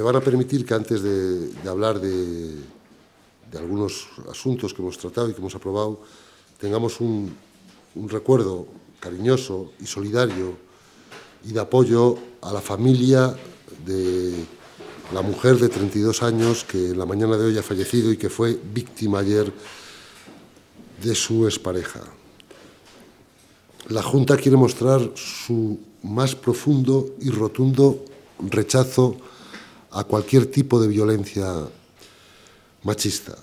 Me van a permitir que antes de, hablar de, algunos asuntos que hemos tratado y que hemos aprobado, tengamos un, un recuerdo cariñoso y solidario y de apoyo a la familia de la mujer de 32 años que en la mañana de hoy ha fallecido y que fue víctima ayer de su expareja. La Junta quiere mostrar su más profundo y rotundo rechazo a cualquier tipo de violencia machista.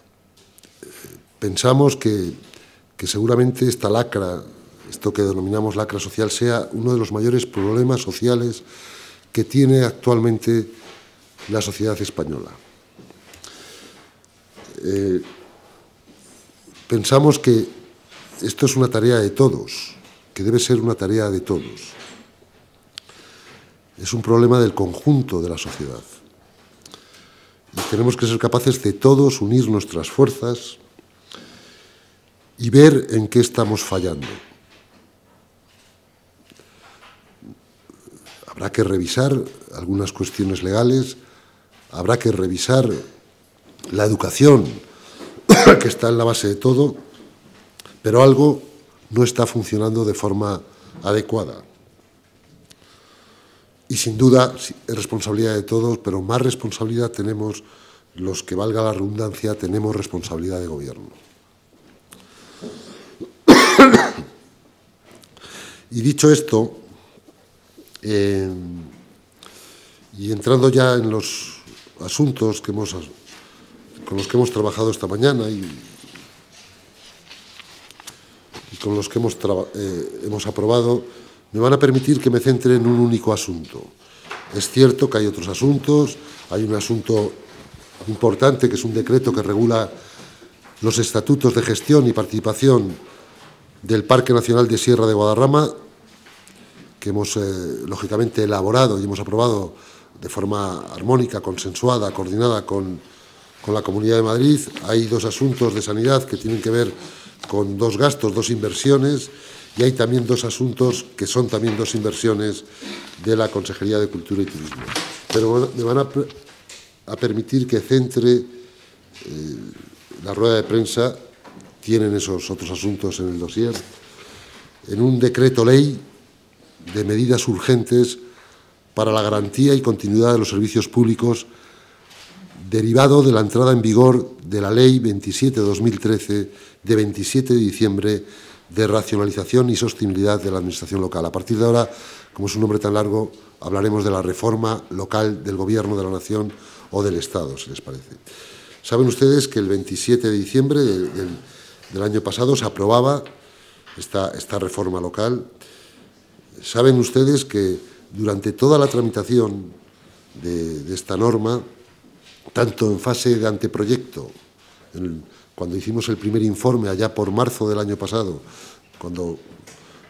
Pensamos que, seguramente esta lacra, esto que denominamos lacra social, sea uno de los mayores problemas sociales que tiene actualmente la sociedad española. Eh, pensamos que esto es una tarea de todos, que debe ser una tarea de todos. Es un problema del conjunto de la sociedad tenemos que ser capaces de todos unir nuestras fuerzas y ver en qué estamos fallando. Habrá que revisar algunas cuestiones legales, habrá que revisar la educación, que está en la base de todo, pero algo no está funcionando de forma adecuada. Y sin duda, es responsabilidad de todos, pero más responsabilidad tenemos los que, valga la redundancia, tenemos responsabilidad de gobierno. y dicho esto, eh, y entrando ya en los asuntos que hemos, con los que hemos trabajado esta mañana y, con los que hemos, eh, hemos aprobado, me van a permitir que me centre en un único asunto. Es cierto que hay otros asuntos, hay un asunto importante que es un decreto que regula los estatutos de gestión y participación del Parque Nacional de Sierra de Guadarrama, que hemos eh, lógicamente elaborado y hemos aprobado de forma armónica, consensuada, coordinada con, con la Comunidad de Madrid. Hay dos asuntos de sanidad que tienen que ver con dos gastos, dos inversiones y hay también dos asuntos que son también dos inversiones de la Consejería de Cultura y Turismo. Pero me van a, permitir que centre eh, la rueda de prensa, tienen esos otros asuntos en el dossier, en un decreto ley de medidas urgentes para la garantía y continuidad de los servicios públicos derivado de la entrada en vigor de la Ley 27-2013 de 27 de diciembre de racionalización y sostenibilidad de la Administración local. A partir de ahora, como es un nombre tan largo, hablaremos de la reforma local del Gobierno de la Nación o del Estado, si les parece. Saben ustedes que el 27 de diciembre del, año pasado se aprobaba esta, reforma local. Saben ustedes que durante toda la tramitación de, esta norma, tanto en fase de anteproyecto, en, cuando hicimos el primer informe allá por marzo del año pasado, cuando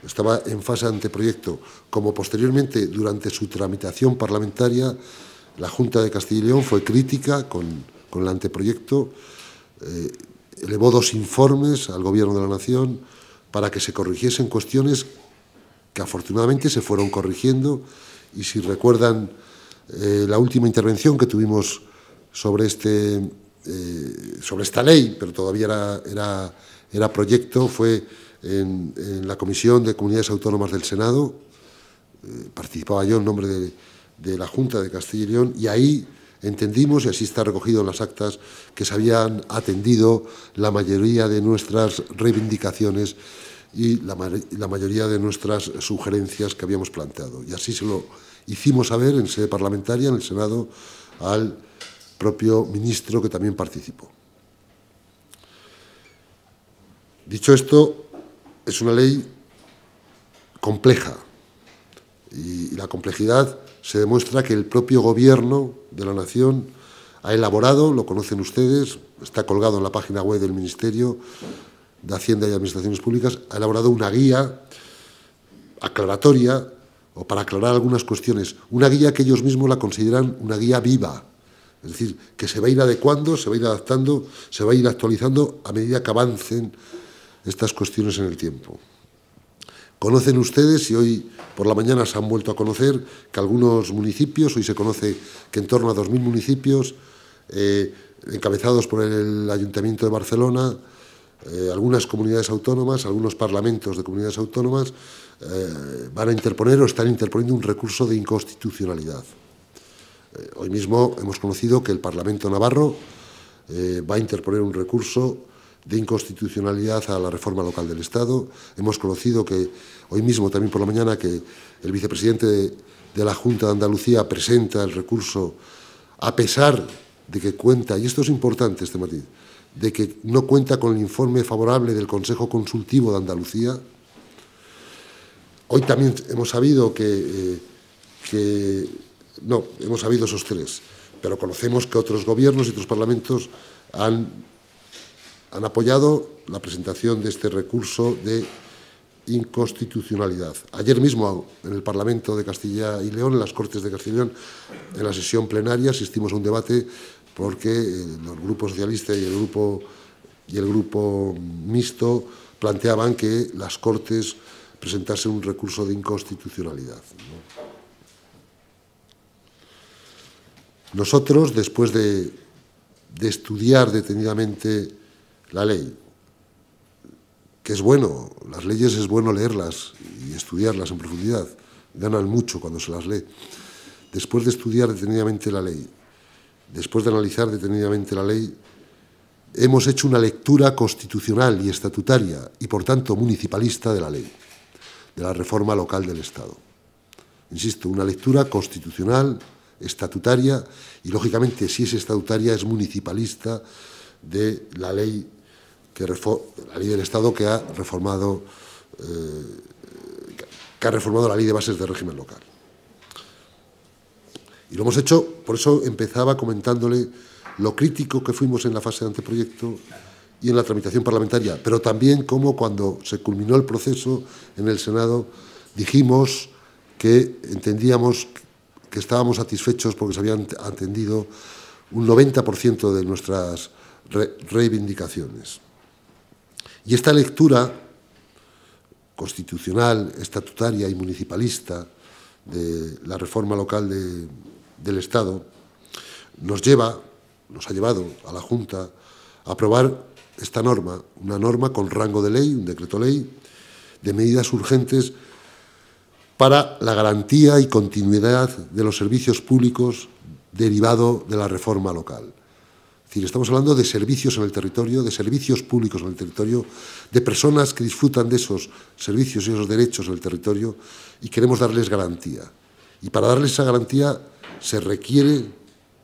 estaba en fase de anteproyecto, como posteriormente durante su tramitación parlamentaria, la Junta de Castilla y León fue crítica con, el anteproyecto, eh, elevó dos informes al Gobierno de la Nación para que se corrigiesen cuestiones que afortunadamente se fueron corrigiendo y si recuerdan eh, la última intervención que tuvimos sobre este eh, sobre esta ley, pero todavía era, era, era proyecto, fue en, la Comisión de Comunidades Autónomas del Senado, eh, participaba yo en nombre de, la Junta de Castilla y León, y ahí entendimos, y así está recogido en las actas, que se habían atendido la mayoría de nuestras reivindicaciones y la, la mayoría de nuestras sugerencias que habíamos planteado. Y así se lo hicimos saber en sede parlamentaria, en el Senado, al propio ministro que también participó. Dicho esto, es una ley compleja y, la complejidad se demuestra que el propio gobierno de la nación ha elaborado, lo conocen ustedes, está colgado en la página web del Ministerio de Hacienda y Administraciones Públicas, ha elaborado una guía aclaratoria o para aclarar algunas cuestiones, una guía que ellos mismos la consideran una guía viva, es decir, que se va a ir adecuando, se va a ir adaptando, se va a ir actualizando a medida que avancen estas cuestiones en el tiempo. Conocen ustedes, y hoy por la mañana se han vuelto a conocer, que algunos municipios, hoy se conoce que en torno a 2.000 municipios, eh, encabezados por el Ayuntamiento de Barcelona, eh, algunas comunidades autónomas, algunos parlamentos de comunidades autónomas, eh, van a interponer o están interponiendo un recurso de inconstitucionalidad. Eh, hoy mismo hemos conocido que el Parlamento Navarro eh, va a interponer un recurso de inconstitucionalidad a la reforma local del Estado. Hemos conocido que hoy mismo, también por la mañana, que el vicepresidente de, la Junta de Andalucía presenta el recurso a pesar de que cuenta, y esto es importante este matiz, de que no cuenta con el informe favorable del Consejo Consultivo de Andalucía. Hoy también hemos sabido que, eh, que no, hemos habido esos tres, pero conocemos que otros gobiernos y otros parlamentos han, apoyado la presentación de este recurso de inconstitucionalidad. Ayer mismo en el Parlamento de Castilla y León, en las Cortes de Castilla y León, en la sesión plenaria asistimos a un debate porque eh, los grupos Socialista y el Grupo, y el grupo Mixto planteaban que las Cortes presentasen un recurso de inconstitucionalidad. Nosotros, después de, de estudiar detenidamente la ley, que es bueno, las leyes es bueno leerlas y estudiarlas en profundidad, ganan mucho cuando se las lee. Después de estudiar detenidamente la ley, después de analizar detenidamente la ley, hemos hecho una lectura constitucional y estatutaria y por tanto municipalista de la ley, de la reforma local del Estado. Insisto, una lectura constitucional estatutaria y, lógicamente, si es estatutaria, es municipalista de la ley, que la ley del Estado que ha reformado eh, que ha reformado la ley de bases de régimen local. Y lo hemos hecho, por eso empezaba comentándole lo crítico que fuimos en la fase de anteproyecto y en la tramitación parlamentaria, pero también cómo cuando se culminó el proceso en el Senado dijimos que entendíamos que estábamos satisfechos porque se habían atendido un 90% de nuestras reivindicaciones. Y esta lectura constitucional, estatutaria y municipalista de la reforma local del Estado nos lleva, nos ha llevado a la Junta a aprobar esta norma, una norma con rango de ley, un decreto ley, de medidas urgentes para la garantía y continuidad de los servicios públicos derivado de la reforma local. decir, estamos hablando de servicios en el territorio, de servicios públicos en el territorio, de personas que disfrutan de esos servicios y esos derechos en el territorio y queremos darles garantía. Y para darles esa garantía se requiere,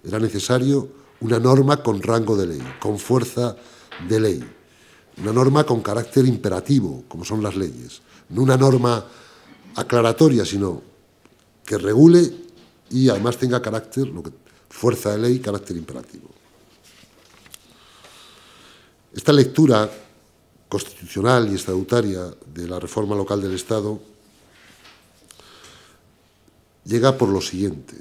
era necesario, una norma con rango de ley, con fuerza de ley, una norma con carácter imperativo, como son las leyes, no una norma aclaratoria, sino que regule y además tenga carácter, fuerza de ley, carácter imperativo. Esta lectura constitucional y estatutaria de la reforma local del Estado llega por lo siguiente.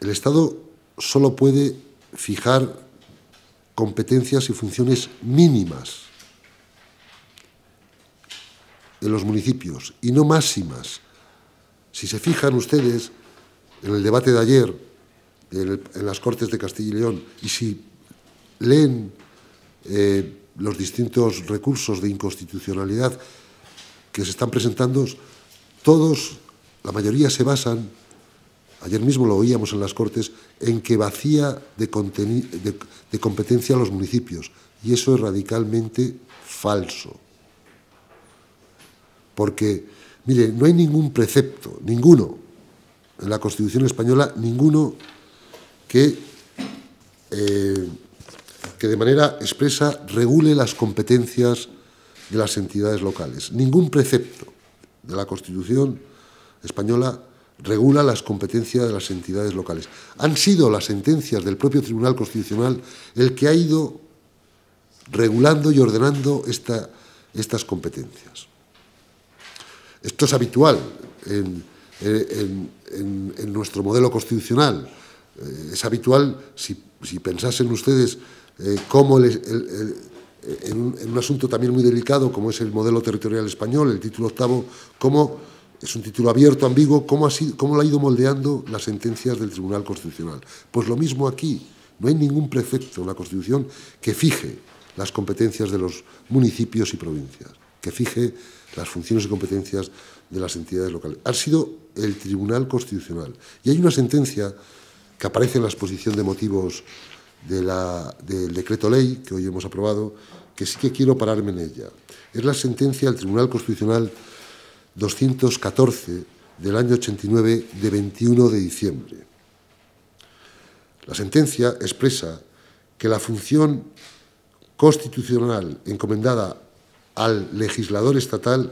El Estado solo puede fijar competencias y funciones mínimas en los municipios y no máximas. Si se fijan ustedes en el debate de ayer, en, las Cortes de Castilla y León, y si leen eh, los distintos recursos de inconstitucionalidad que se están presentando, todos, la mayoría se basan, ayer mismo lo oíamos en las Cortes, en que vacía de competencia a los municipios. Y eso es radicalmente falso. Porque, mire, no hay ningún precepto, ninguno, en la Constitución española, ninguno que, eh, que de manera expresa regule las competencias de las entidades locales. Ningún precepto de la Constitución española regula las competencias de las entidades locales. Han sido las sentencias del propio Tribunal Constitucional el que ha ido regulando y ordenando estas competencias. Esto es habitual en, eh, nuestro modelo constitucional. Eh, es habitual, si, pensasen ustedes eh, cómo en, un, asunto también muy delicado como es el modelo territorial español, el título octavo, es un título abierto, ambiguo, cómo, lo ha ido moldeando las sentencias del Tribunal Constitucional. Pues lo mismo aquí, no hay ningún precepto en la Constitución que fije las competencias de los municipios y provincias que fije las funciones y competencias de las entidades locales. Ha sido el Tribunal Constitucional. Y hay una sentencia que aparece en la exposición de motivos del decreto ley que hoy hemos aprobado, que sí que quiero pararme en ella. Es la sentencia del Tribunal Constitucional 214 del año 89 de 21 de diciembre. La sentencia expresa que la función constitucional encomendada al legislador estatal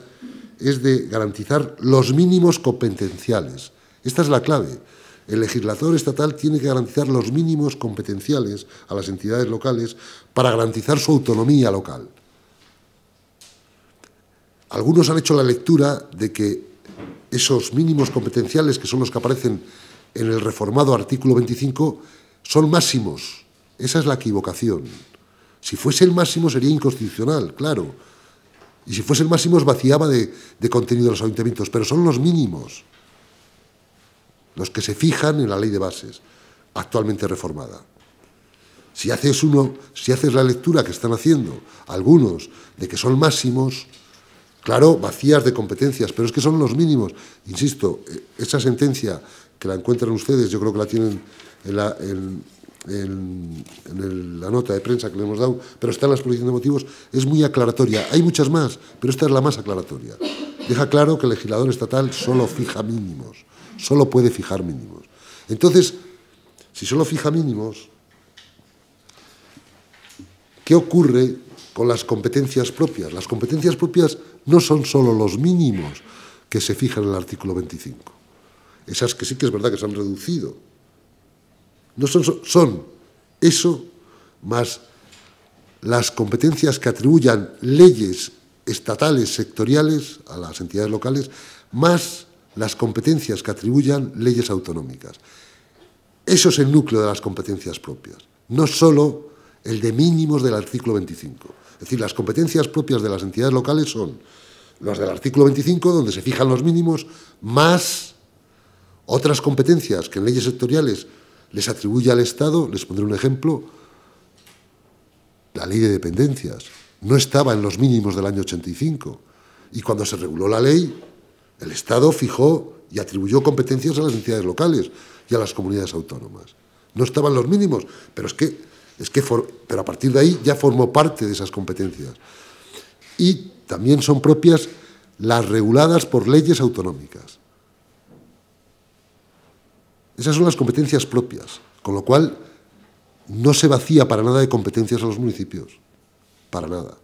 es de garantizar los mínimos competenciales. Esta es la clave. El legislador estatal tiene que garantizar los mínimos competenciales a las entidades locales para garantizar su autonomía local. Algunos han hecho la lectura de que esos mínimos competenciales, que son los que aparecen en el reformado artículo 25, son máximos. Esa es la equivocación. Si fuese el máximo sería inconstitucional, claro y si fuesen máximos, vaciaba de, de contenido los ayuntamientos, pero son los mínimos los que se fijan en la ley de bases, actualmente reformada. Si haces, uno, si haces la lectura que están haciendo algunos de que son máximos, claro, vacías de competencias, pero es que son los mínimos. Insisto, e, esa sentencia que la encuentran ustedes, yo creo que la tienen en la, en, la nota de prensa que le hemos dado, pero está en la exposición de motivos, es muy aclaratoria. Hay muchas más, pero esta es la más aclaratoria. Deja claro que el legislador estatal solo fija mínimos, solo puede fijar mínimos. Entonces, si solo fija mínimos, ¿qué ocurre con las competencias propias? Las competencias propias no son solo los mínimos que se fijan en el artículo 25. Esas que sí que es verdad que se han reducido, no son, son eso más las competencias que atribuyan leyes estatales sectoriales a las entidades locales, más las competencias que atribuyan leyes autonómicas. Eso es el núcleo de las competencias propias, no solo el de mínimos del artículo 25. Es decir, las competencias propias de las entidades locales son las del artículo 25, donde se fijan los mínimos, más otras competencias que en leyes sectoriales les atribuye al Estado, les pondré un ejemplo, la ley de dependencias. No estaba en los mínimos del año 85. Y cuando se reguló la ley, el Estado fijó y atribuyó competencias a las entidades locales y a las comunidades autónomas. No estaban los mínimos, pero es que, es que pero a partir de ahí ya formó parte de esas competencias. Y también son propias las reguladas por leyes autonómicas. Esas son las competencias propias, con lo cual no se vacía para nada de competencias a los municipios, para nada.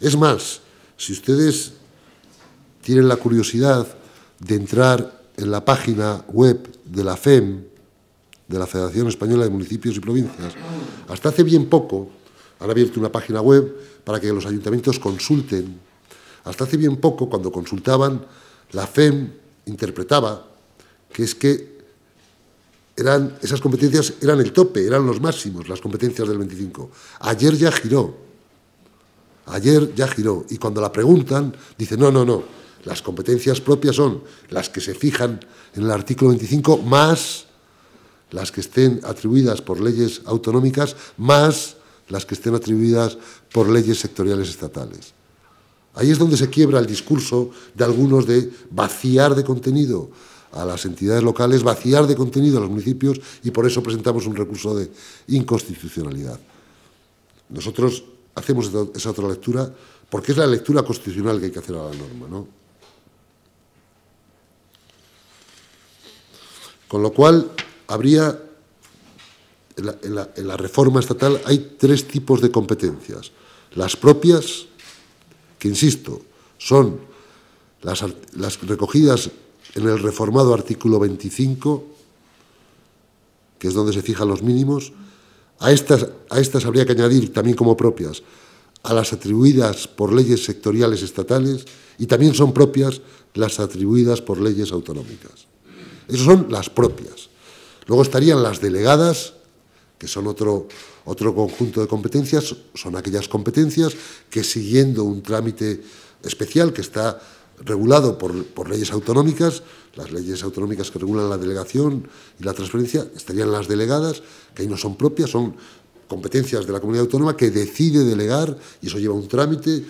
Es más, si ustedes tienen la curiosidad de entrar en la página web de la FEM, de la Federación Española de Municipios y Provincias, hasta hace bien poco han abierto una página web para que los ayuntamientos consulten. Hasta hace bien poco, cuando consultaban, la FEM interpretaba que es que eran, esas competencias eran el tope, eran los máximos, las competencias del 25. Ayer ya giró, ayer ya giró, y cuando la preguntan, dice, no, no, no, las competencias propias son las que se fijan en el artículo 25, más las que estén atribuidas por leyes autonómicas, más las que estén atribuidas por leyes sectoriales estatales. Ahí es donde se quiebra el discurso de algunos de vaciar de contenido a las entidades locales, vaciar de contenido a los municipios y por eso presentamos un recurso de inconstitucionalidad. Nosotros hacemos esa otra lectura porque es la lectura constitucional que hay que hacer a la norma. Con lo cual, habría, en la, reforma estatal hay tres tipos de competencias. Las propias, que insisto, son las, las, recogidas en el reformado artículo 25, que es donde se fijan los mínimos, a estas, habría que añadir también como propias a las atribuidas por leyes sectoriales estatales y también son propias las atribuidas por leyes autonómicas. Esas son las propias. Luego estarían las delegadas, que son otro, otro conjunto de competencias, son aquellas competencias que siguiendo un trámite especial que está regulado por, leyes autonómicas, las leyes autonómicas que regulan la delegación y la transferencia estarían las delegadas, que ahí no son propias, son competencias de la comunidad autónoma que decide delegar y eso lleva un trámite, eh,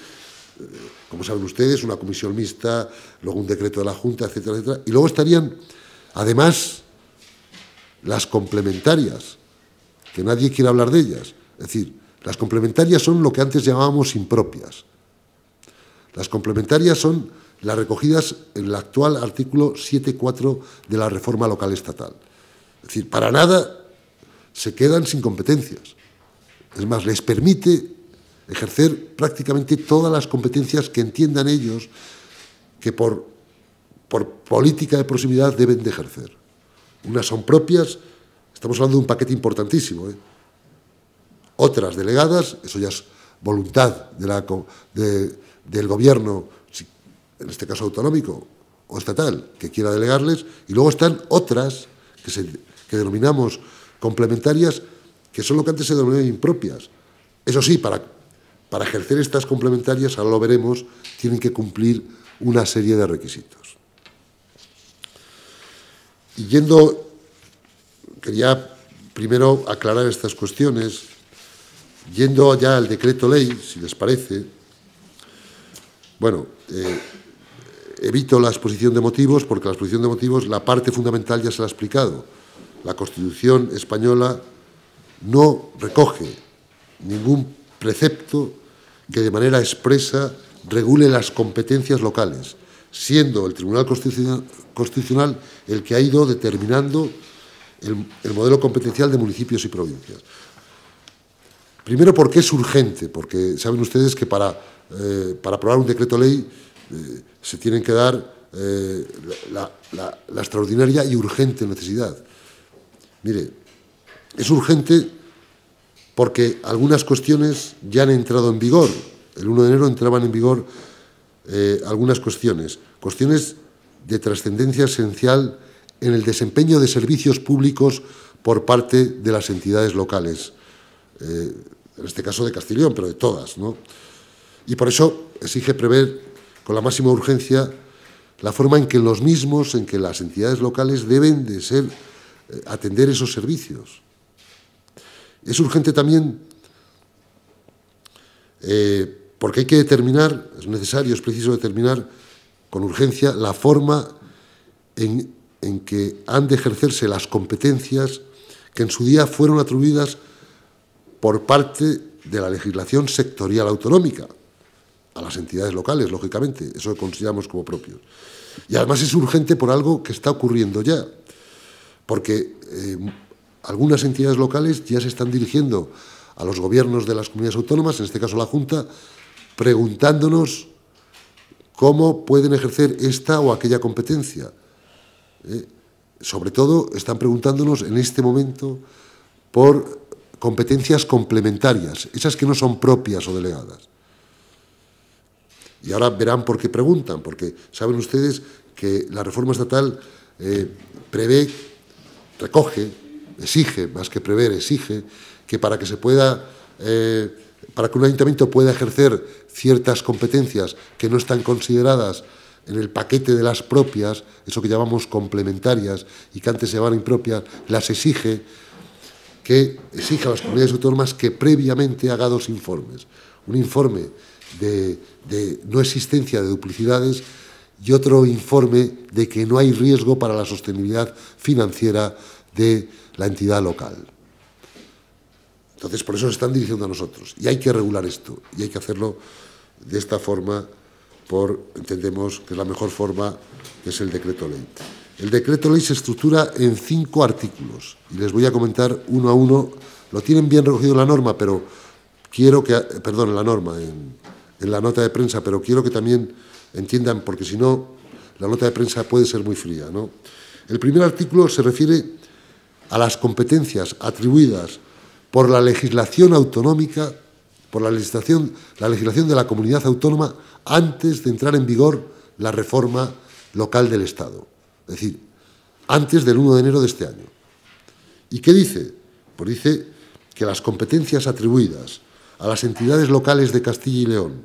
como saben ustedes, una comisión mixta, luego un decreto de la Junta, etcétera, etcétera. Y luego estarían, además, las complementarias, que nadie quiere hablar de ellas. Es decir, las complementarias son lo que antes llamábamos impropias. Las complementarias son las recogidas en el actual artículo 7.4 de la reforma local estatal. Es decir, para nada se quedan sin competencias. Es más, les permite ejercer prácticamente todas las competencias que entiendan ellos que por, por política de proximidad deben de ejercer. Unas son propias, estamos hablando de un paquete importantísimo, ¿eh? otras delegadas, eso ya es voluntad de la, del gobierno en este caso autonómico o estatal, que quiera delegarles, y luego están otras que, se, denominamos complementarias, que son lo que antes se denominaban impropias. Eso sí, para, para ejercer estas complementarias, ahora lo veremos, tienen que cumplir una serie de requisitos. Y yendo, quería primero aclarar estas cuestiones, yendo ya al decreto ley, si les parece. Bueno, eh, Evito la exposición de motivos porque la exposición de motivos, la parte fundamental ya se la ha explicado. La Constitución española no recoge ningún precepto que de manera expresa regule las competencias locales, siendo el Tribunal Constitucional el que ha ido determinando el, modelo competencial de municipios y provincias. Primero, porque es urgente, porque saben ustedes que para, eh, aprobar un decreto ley eh, se tienen que dar eh, la, extraordinaria y urgente necesidad. Mire, es urgente porque algunas cuestiones ya han entrado en vigor. El 1 de enero entraban en vigor eh, algunas cuestiones, cuestiones de trascendencia esencial en el desempeño de servicios públicos por parte de las entidades locales, eh, en este caso de Castellón, pero de todas. ¿no? Y por eso exige prever con la máxima urgencia la forma en que los mismos, en que las entidades locales deben de ser, eh, atender esos servicios. Es urgente también eh, porque hay que determinar, es necesario, es preciso determinar con urgencia la forma en que han de ejercerse las competencias que en su día fueron atribuidas por parte de la legislación sectorial autonómica, a las entidades locales, lógicamente, eso lo consideramos como propio. Y además es urgente por algo que está ocurriendo ya, porque eh, algunas entidades locales ya se están dirigiendo a los gobiernos de las comunidades autónomas, en este caso la Junta, preguntándonos cómo pueden ejercer esta o aquella competencia. Eh, sobre todo están preguntándonos en este momento por competencias complementarias, esas que no son propias o delegadas. Y ahora verán por qué preguntan, porque saben ustedes que la reforma estatal eh, prevé, recoge, exige, más que prever, exige, que para que se pueda, eh, para que un ayuntamiento pueda ejercer ciertas competencias que no están consideradas en el paquete de las propias, eso que llamamos complementarias y que antes se llamaban impropias, las exige que exija a las comunidades autónomas que previamente haga dos informes. Un informe de, no existencia de duplicidades y otro informe de que no hay riesgo para la sostenibilidad financiera de la entidad local. Entonces, por eso se están dirigiendo a nosotros. Y hay que regular esto. Y hay que hacerlo de esta forma, por, entendemos que es la mejor forma, que es el decreto ley. El decreto ley se estructura en cinco artículos. Y les voy a comentar uno a uno. Lo tienen bien recogido la norma, pero quiero que. Perdón, la norma, en, en la nota de prensa, pero quiero que también entiendan, porque si no, la nota de prensa puede ser muy fría. El primer artículo se refiere a las competencias atribuidas por la legislación autonómica, por la legislación, la legislación de la comunidad autónoma antes de entrar en vigor la reforma local del Estado, es decir, antes del 1 de enero de este año. ¿Y qué dice? Pues dice que las competencias atribuidas a las entidades locales de Castilla y León,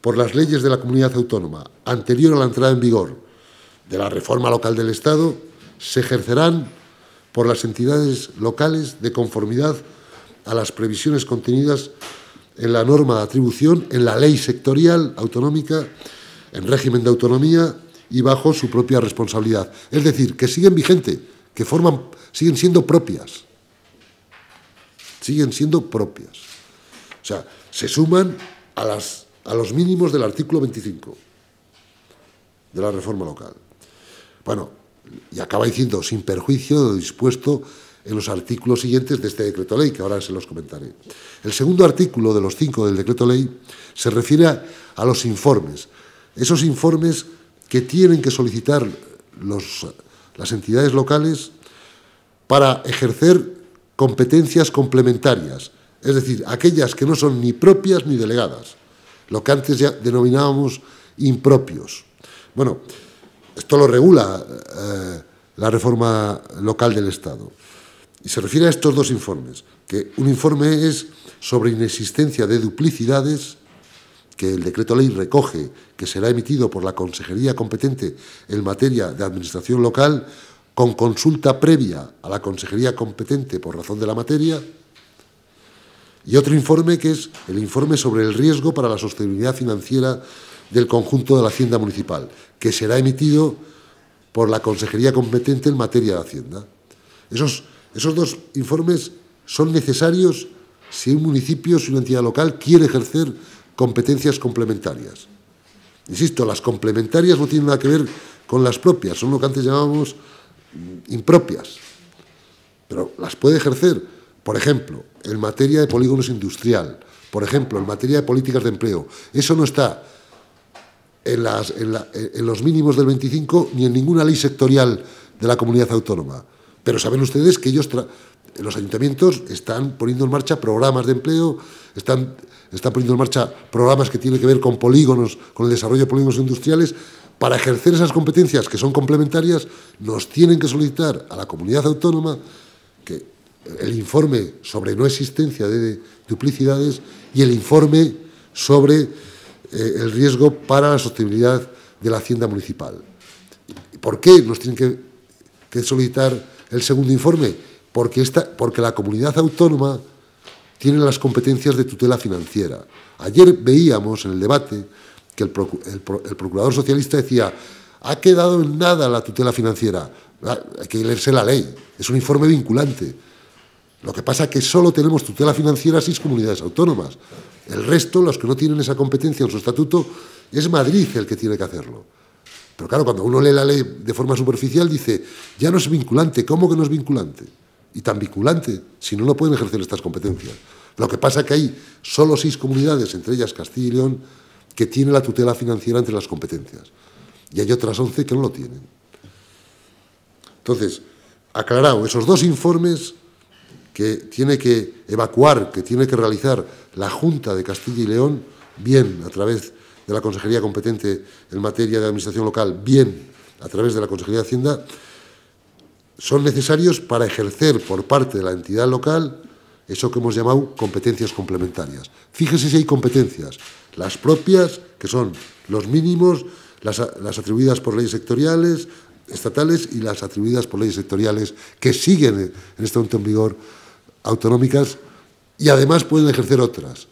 por las leyes de la comunidad autónoma anterior a la entrada en vigor de la reforma local del Estado se ejercerán por las entidades locales de conformidad a las previsiones contenidas en la norma de atribución, en la ley sectorial autonómica, en régimen de autonomía y bajo su propia responsabilidad. Es decir, que siguen vigente, que forman, siguen siendo propias. Siguen siendo propias. O sea, se suman a las a los mínimos del artículo 25 de la reforma local. Bueno, y acaba diciendo, sin perjuicio dispuesto en los artículos siguientes de este decreto ley, que ahora se los comentaré. El segundo artículo de los cinco del decreto ley se refiere a, los informes, esos informes que tienen que solicitar las entidades locales para ejercer competencias complementarias, es decir, aquellas que no son ni propias ni delegadas, lo que antes ya denominábamos impropios. Bueno, esto lo regula eh, la reforma local del Estado. Y se refiere a estos dos informes, que un informe es sobre inexistencia de duplicidades, que el decreto ley recoge, que será emitido por la consejería competente en materia de administración local, con consulta previa a la consejería competente por razón de la materia, y otro informe que es el informe sobre el riesgo para la sostenibilidad financiera del conjunto de la Hacienda Municipal, que será emitido por la Consejería competente en materia de Hacienda. Esos, esos dos informes son necesarios si un municipio, si una entidad local quiere ejercer competencias complementarias. Insisto, las complementarias no tienen nada que ver con las propias, son lo que antes llamábamos impropias, pero las puede ejercer por ejemplo, en materia de polígonos industrial, por ejemplo, en materia de políticas de empleo, eso no está en, los mínimos del 25 ni en ninguna ley sectorial de la comunidad autónoma. Pero saben ustedes que ellos, los ayuntamientos, están poniendo en marcha programas de empleo, están, están poniendo en marcha programas que tienen que ver con polígonos, con el desarrollo de polígonos industriales. Para ejercer esas competencias que son complementarias, nos tienen que solicitar a la comunidad autónoma que el informe sobre no existencia de duplicidades y el informe sobre eh, el riesgo para la sostenibilidad de la hacienda municipal. ¿Por qué nos tienen que, solicitar el segundo informe? Porque, esta, porque la comunidad autónoma tiene las competencias de tutela financiera. Ayer veíamos en el debate que el, el procurador socialista decía ha quedado en nada la tutela financiera. Ah, hay que leerse la ley. Es un informe vinculante. Lo que pasa es que solo tenemos tutela financiera seis comunidades autónomas. El resto, los que no tienen esa competencia en su estatuto, es Madrid el que tiene que hacerlo. Pero claro, cuando uno lee la ley de forma superficial, dice, ya no es vinculante, ¿cómo que no es vinculante? Y tan vinculante, si no, lo pueden ejercer estas competencias. Lo que pasa es que hay solo seis comunidades, entre ellas Castilla y León, que tienen la tutela financiera entre las competencias. Y hay otras once que no lo tienen. Entonces, aclarado, esos dos informes que tiene que evacuar, que tiene que realizar la Junta de Castilla y León, bien a través de la Consejería competente en materia de administración local, bien a través de la Consejería de Hacienda, son necesarios para ejercer por parte de la entidad local eso que hemos llamado competencias complementarias. Fíjese si hay competencias, las propias, que son los mínimos, las, las atribuidas por leyes sectoriales, estatales y las atribuidas por leyes sectoriales que siguen en este momento en vigor autonómicas y además pueden ejercer otras.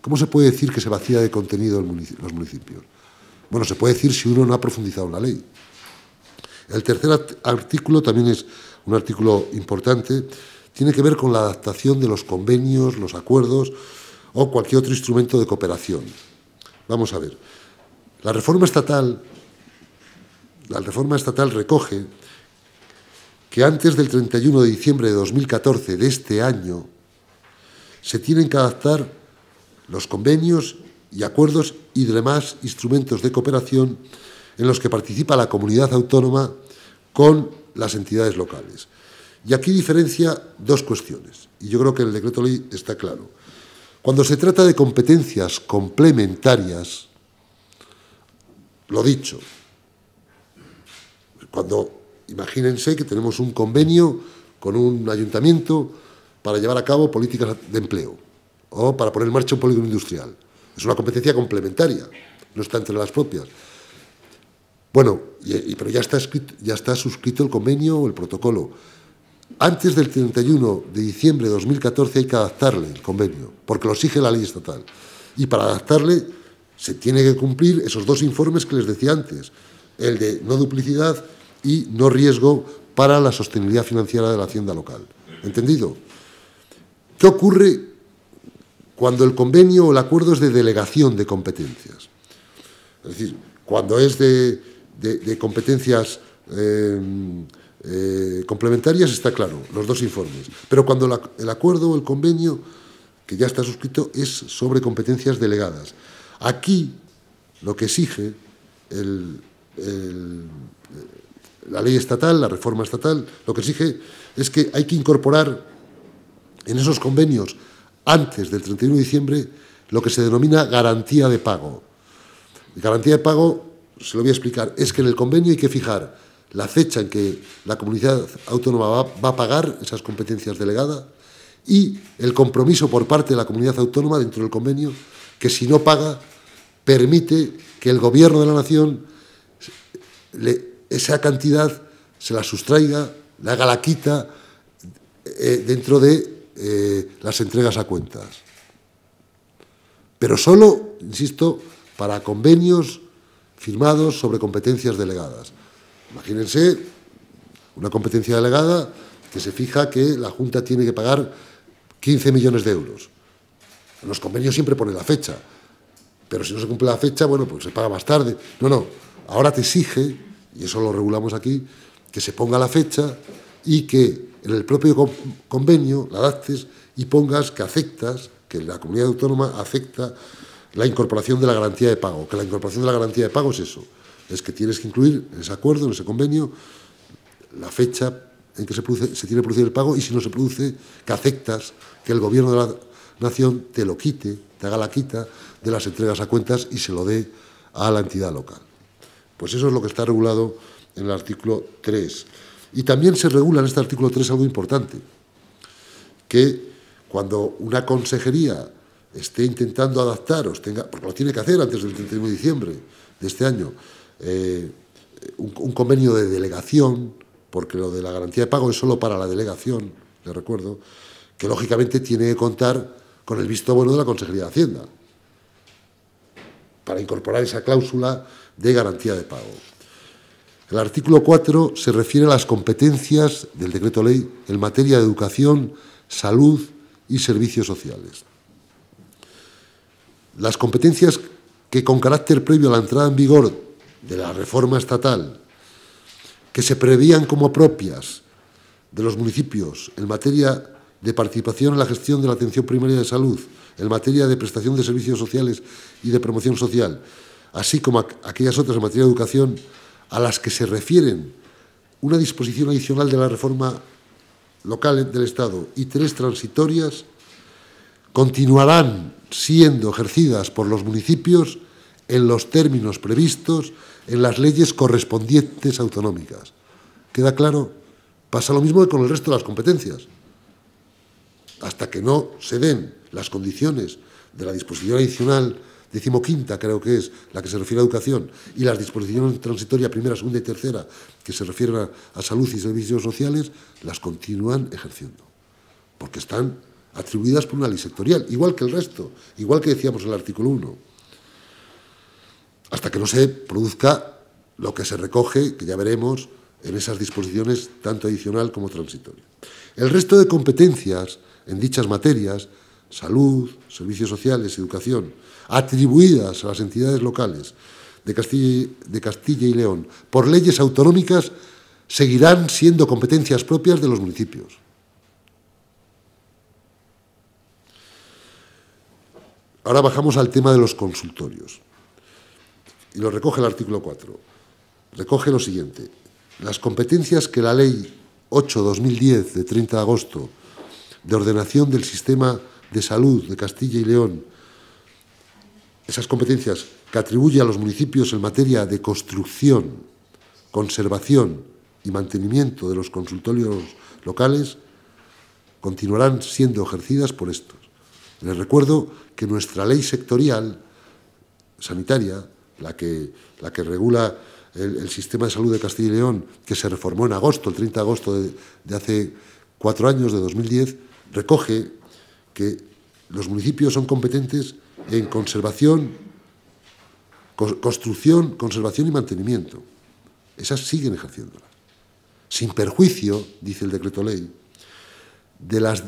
¿Cómo se puede decir que se vacía de contenido los municipios? Bueno, se puede decir si uno no ha profundizado en la ley. El tercer artículo también es un artículo importante, tiene que ver con la adaptación de los convenios, los acuerdos o cualquier otro instrumento de cooperación. Vamos a ver. La reforma estatal, la reforma estatal recoge que antes del 31 de diciembre de 2014 de este año se tienen que adaptar los convenios y acuerdos y demás instrumentos de cooperación en los que participa la comunidad autónoma con las entidades locales. Y aquí diferencia dos cuestiones, y yo creo que el decreto ley está claro. Cuando se trata de competencias complementarias, lo dicho, cuando Imagínense que tenemos un convenio con un ayuntamiento para llevar a cabo políticas de empleo o para poner en marcha un polígono industrial. Es una competencia complementaria, no está entre las propias. Bueno, pero ya está, ya está suscrito el convenio o el protocolo. Antes del 31 de diciembre de 2014 hay que adaptarle el convenio, porque lo exige la ley estatal. Y para adaptarle se tiene que cumplir esos dos informes que les decía antes, el de no duplicidad y no riesgo para la sostenibilidad financiera de la hacienda local. ¿Entendido? ¿Qué ocurre cuando el convenio o el acuerdo es de delegación de competencias? Es decir, cuando es de, competencias eh, eh, complementarias está claro, los dos informes. Pero cuando el acuerdo o el convenio que ya está suscrito es sobre competencias delegadas. Aquí lo que exige el la ley estatal, la reforma estatal, lo que exige es que hay que incorporar en esos convenios antes del 31 de diciembre lo que se denomina garantía de pago. Garantía de pago, se lo voy a explicar, es que en el convenio hay que fijar la fecha en que la comunidad autónoma va, a pagar esas competencias delegadas y el compromiso por parte de la comunidad autónoma dentro del convenio que si no paga permite que el gobierno de la nación le esa cantidad se la sustraiga, la haga la quita eh, dentro de eh, las entregas a cuentas. Pero solo, insisto, para convenios firmados sobre competencias delegadas. Imagínense una competencia delegada que se fija que la Junta tiene que pagar 15 millones de euros. En los convenios siempre pone la fecha, pero si no se cumple la fecha, bueno, pues se paga más tarde. No, no, ahora te exige y eso lo regulamos aquí, que se ponga la fecha y que en el propio convenio la adaptes y pongas que aceptas, que la comunidad autónoma acepta la incorporación de la garantía de pago, que la incorporación de la garantía de pago es eso, es que tienes que incluir en ese acuerdo, en ese convenio, la fecha en que se, se tiene que producir el pago y si no se produce, que aceptas que el gobierno de la nación te lo quite, te haga la quita de las entregas a cuentas y se lo dé a la entidad local. Pues eso es lo que está regulado en el artículo 3. Y también se regula en este artículo 3 algo importante, que cuando una consejería esté intentando adaptar, o tenga, porque lo tiene que hacer antes del 31 de diciembre de este año, eh, un, un, convenio de delegación, porque lo de la garantía de pago es solo para la delegación, le recuerdo, que lógicamente tiene que contar con el visto bueno de la Consejería de Hacienda para incorporar esa cláusula de garantía de pago. El artículo 4 se refiere a las competencias del decreto ley en materia de educación, salud y servicios sociales. Las competencias que con carácter previo a la entrada en vigor de la reforma estatal, que se prevían como propias de los municipios en materia de participación en la gestión de la atención primaria de salud, en materia de prestación de servicios sociales y de promoción social, así como aquellas otras en materia de educación a las que se refieren una disposición adicional de la reforma local del Estado y tres transitorias, continuarán siendo ejercidas por los municipios en los términos previstos en las leyes correspondientes autonómicas. ¿Queda claro? Pasa lo mismo que con el resto de las competencias. Hasta que no se den las condiciones de la disposición adicional decimoquinta, creo que es, la que se refiere a educación, y las disposiciones transitorias primera, segunda y tercera, que se refieren a, a salud y servicios sociales, las continúan ejerciendo, porque están atribuidas por una ley sectorial, igual que el resto, igual que decíamos pues, en el artículo 1. Hasta que no se produzca lo que se recoge, que ya veremos en esas disposiciones tanto adicional como transitoria. El resto de competencias en dichas materias salud, servicios sociales, educación, atribuidas a las entidades locales de Castilla, de Castilla y León por leyes autonómicas, seguirán siendo competencias propias de los municipios. Ahora bajamos al tema de los consultorios. Y lo recoge el artículo 4. Recoge lo siguiente. Las competencias que la Ley 8-2010 de 30 de agosto de ordenación del sistema de Salud de Castilla y León, esas competencias que atribuye a los municipios en materia de construcción, conservación y mantenimiento de los consultorios locales, continuarán siendo ejercidas por estos. Les recuerdo que nuestra ley sectorial sanitaria, la que, la que regula el, sistema de salud de Castilla y León, que se reformó en agosto, el 30 de agosto de, de hace cuatro años, de 2010, recoge que los municipios son competentes en conservación, construcción, conservación y mantenimiento. Esas siguen ejerciéndolas. Sin perjuicio, dice el decreto ley, de las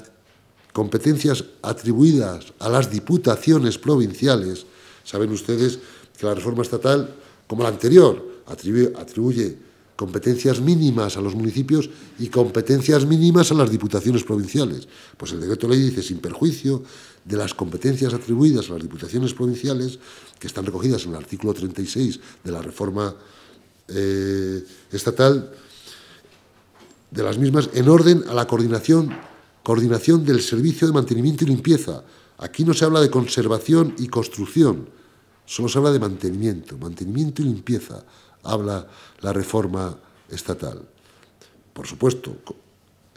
competencias atribuidas a las diputaciones provinciales. Saben ustedes que la reforma estatal, como la anterior, atribuye, competencias mínimas a los municipios y competencias mínimas a las diputaciones provinciales. Pues el decreto ley dice, sin perjuicio de las competencias atribuidas a las diputaciones provinciales, que están recogidas en el artículo 36 de la reforma eh, estatal, de las mismas, en orden a la coordinación, coordinación del servicio de mantenimiento y limpieza. Aquí no se habla de conservación y construcción, solo se habla de mantenimiento, mantenimiento y limpieza habla la reforma estatal. Por supuesto,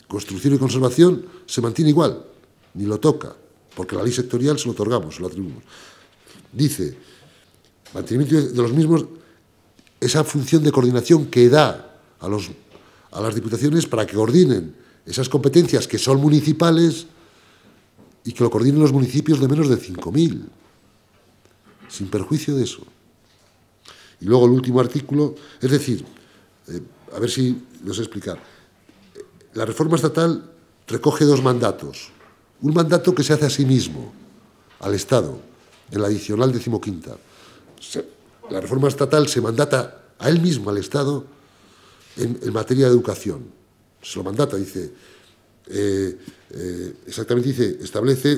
construcción y conservación se mantiene igual, ni lo toca, porque la ley sectorial se lo otorgamos, se lo atribuimos. Dice, mantenimiento de los mismos, esa función de coordinación que da a, los, a las diputaciones para que coordinen esas competencias que son municipales y que lo coordinen los municipios de menos de 5.000, sin perjuicio de eso. Y luego el último artículo, es decir, eh, a ver si los explica explicar. La reforma estatal recoge dos mandatos. Un mandato que se hace a sí mismo, al Estado, en la adicional decimoquinta. la reforma estatal se mandata a él mismo, al Estado, en, materia de educación. Se lo mandata, dice, eh, eh, exactamente dice, establece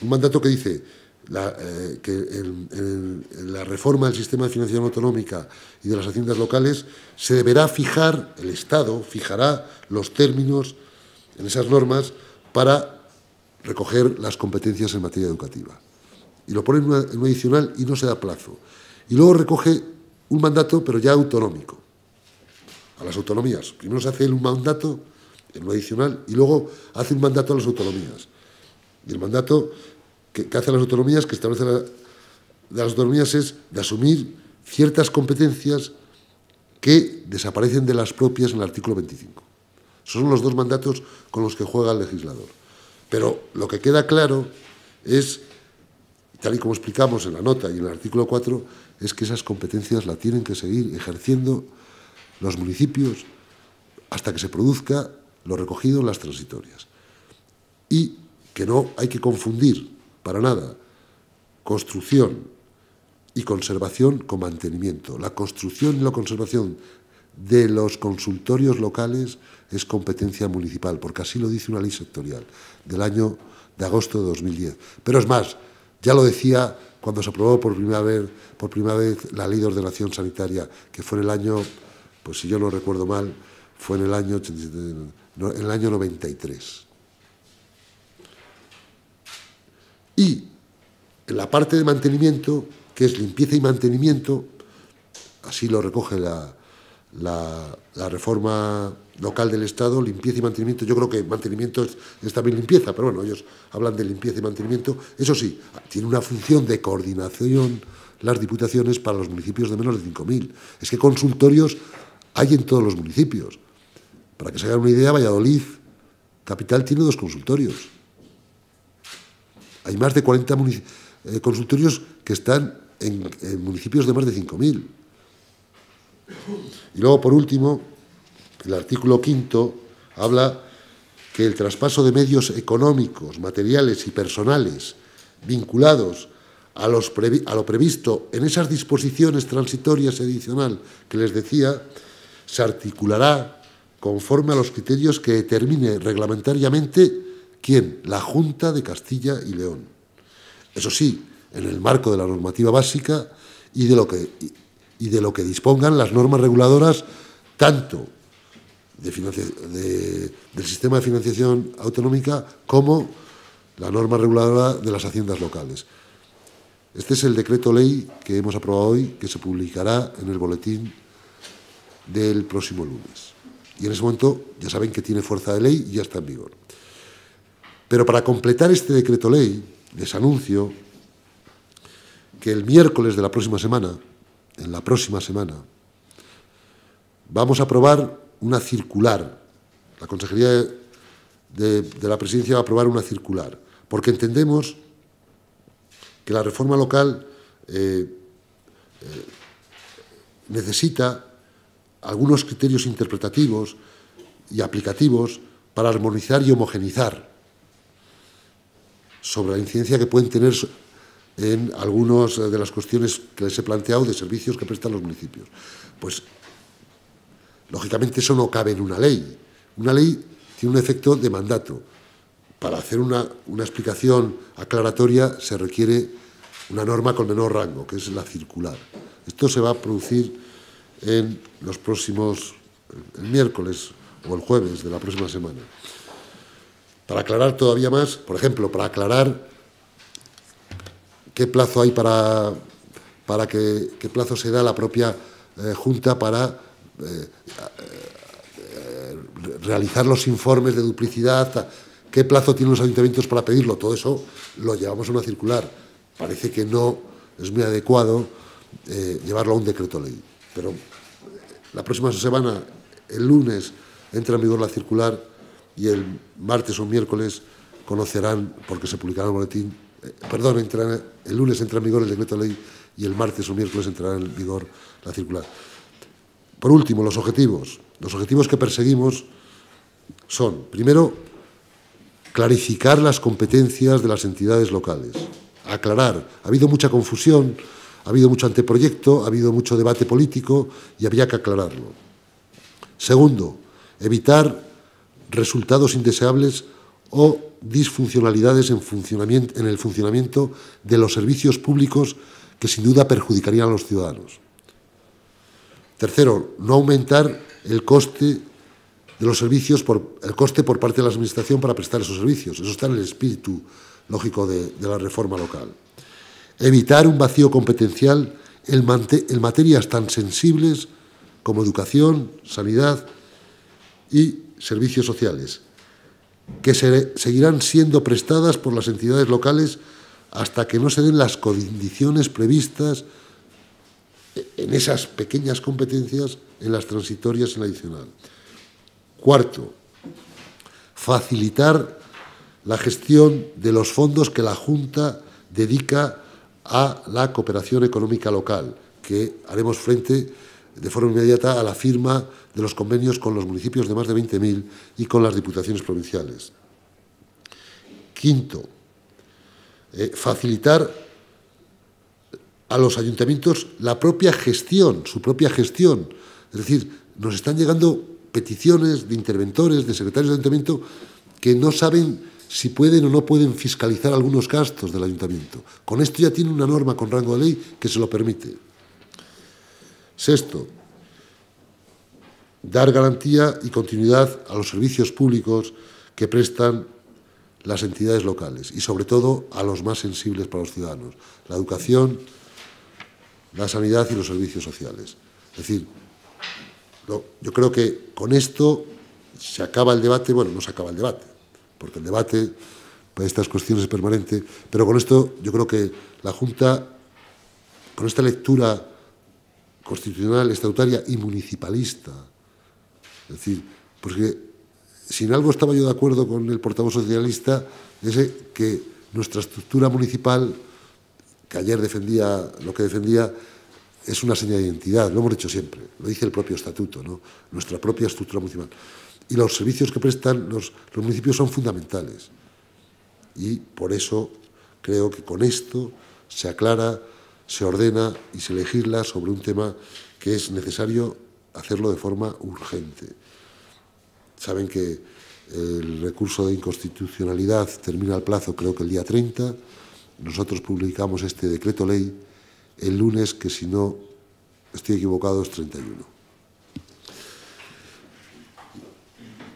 un mandato que dice, la, eh, que en, la reforma del sistema de financiación autonómica y de las haciendas locales se deberá fijar, el Estado fijará los términos en esas normas para recoger las competencias en materia educativa. Y lo pone en, un adicional y no se da plazo. Y luego recoge un mandato, pero ya autonómico, a las autonomías. Primero se hace un mandato en un adicional y luego hace un mandato a las autonomías. Y el mandato que, hacen las autonomías, que establecen las autonomías, es de asumir ciertas competencias que desaparecen de las propias en el artículo 25. son los dos mandatos con los que juega el legislador. Pero lo que queda claro es, tal y como explicamos en la nota y en el artículo 4, es que esas competencias las tienen que seguir ejerciendo los municipios hasta que se produzca lo recogido en las transitorias. Y que no hay que confundir para nada. Construcción y conservación con mantenimiento. La construcción y la conservación de los consultorios locales es competencia municipal, porque así lo dice una ley sectorial del año de agosto de 2010. Pero es más, ya lo decía cuando se aprobó por primera vez, la ley de ordenación sanitaria, que fue en el año, pues si yo no recuerdo mal, fue en el año, en el año 93. Y en la parte de mantenimiento, que es limpieza y mantenimiento, así lo recoge la, reforma local del Estado, limpieza y mantenimiento, yo creo que mantenimiento está es, también limpieza, pero bueno, ellos hablan de limpieza y mantenimiento, eso sí, tiene una función de coordinación las diputaciones para los municipios de menos de 5.000. Es que consultorios hay en todos los municipios. Para que se hagan una idea, Valladolid, capital, tiene dos consultorios. Hay más de 40 eh, consultorios que están en, municipios de más de 5.000. Y luego, por último, el artículo quinto habla que el traspaso de medios económicos, materiales y personales vinculados a, los a lo previsto en esas disposiciones transitorias adicional que les decía, se articulará conforme a los criterios que determine reglamentariamente ¿Quién? La Junta de Castilla y León. Eso sí, en el marco de la normativa básica y de lo que, y de lo que dispongan las normas reguladoras, tanto del sistema de financiación autonómica como la norma reguladora de las haciendas locales. Este es el decreto ley que hemos aprobado hoy, que se publicará en el boletín del próximo lunes. Y en ese momento ya saben que tiene fuerza de ley y ya está en vigor. Pero para completar este decreto ley, les anuncio que el miércoles de la próxima semana, en la próxima semana, vamos a aprobar una circular. La Consejería de, la Presidencia va a aprobar una circular, porque entendemos que la reforma local eh, eh, necesita algunos criterios interpretativos y aplicativos para armonizar y homogenizar sobre la incidencia que pueden tener en algunas de las cuestiones que les he planteado de servicios que prestan los municipios. Pues, lógicamente, eso no cabe en una ley. Una ley tiene un efecto de mandato. Para hacer una, una explicación aclaratoria se requiere una norma con menor rango, que es la circular. Esto se va a producir en los próximos, el miércoles o el jueves de la próxima semana. Para aclarar todavía más, por ejemplo, para aclarar qué plazo hay para, para que, plazo se da la propia eh, Junta para eh, eh, realizar los informes de duplicidad, qué plazo tienen los ayuntamientos para pedirlo, todo eso lo llevamos a una circular. Parece que no es muy adecuado llevarlo a un decreto ley. Pero la próxima semana, el lunes, entra en vigor la circular y el martes o miércoles conocerán, porque se publicará el boletín, eh, perdón, el lunes entra en vigor el decreto de ley y el martes o miércoles entrará en vigor la circular. Por último, los objetivos. Los objetivos que perseguimos son, primero, clarificar las competencias de las entidades locales, aclarar. Ha habido mucha confusión, ha habido mucho anteproyecto, ha habido mucho debate político y había que aclararlo. Segundo, evitar resultados indeseables o disfuncionalidades en, funcionamiento, en el funcionamiento de los servicios públicos que sin duda perjudicarían a los ciudadanos. Tercero, no aumentar el coste de los servicios, por, el coste por parte de la Administración para prestar esos servicios. Eso está en el espíritu lógico de, la reforma local. Evitar un vacío competencial en materias tan sensibles como educación, sanidad y servicios sociales, que seguirán siendo prestadas por las entidades locales hasta que no se den las condiciones previstas en esas pequeñas competencias, en las transitorias, en la adicional. Cuarto, facilitar la gestión de los fondos que la Junta dedica a la cooperación económica local, que haremos frente de forma inmediata a la firma de los convenios con los municipios de más de 20.000 y con las diputaciones provinciales. Quinto, eh, facilitar a los ayuntamientos la propia gestión, su propia gestión. Es decir, nos están llegando peticiones de interventores, de secretarios de ayuntamiento, que no saben si pueden o no pueden fiscalizar algunos gastos del ayuntamiento. Con esto ya tiene una norma con rango de ley que se lo permite. Sexto, dar garantía y continuidad a los servicios públicos que prestan las entidades locales y, sobre todo, a los más sensibles para los ciudadanos, la educación, la sanidad y los servicios sociales. Es decir, yo creo que con esto se acaba el debate, bueno, no se acaba el debate, porque el debate para estas cuestiones es permanente, pero con esto yo creo que la Junta, con esta lectura constitucional, estatutaria y municipalista, es decir, porque si algo estaba yo de acuerdo con el portavoz socialista, es que nuestra estructura municipal, que ayer defendía lo que defendía, es una señal de identidad, lo hemos dicho siempre, lo dice el propio estatuto, ¿no? nuestra propia estructura municipal. Y los servicios que prestan los, los municipios son fundamentales. Y por eso creo que con esto se aclara, se ordena y se legisla sobre un tema que es necesario hacerlo de forma urgente. Saben que el recurso de inconstitucionalidad termina el plazo creo que el día 30. Nosotros publicamos este decreto ley el lunes, que si no estoy equivocado es 31.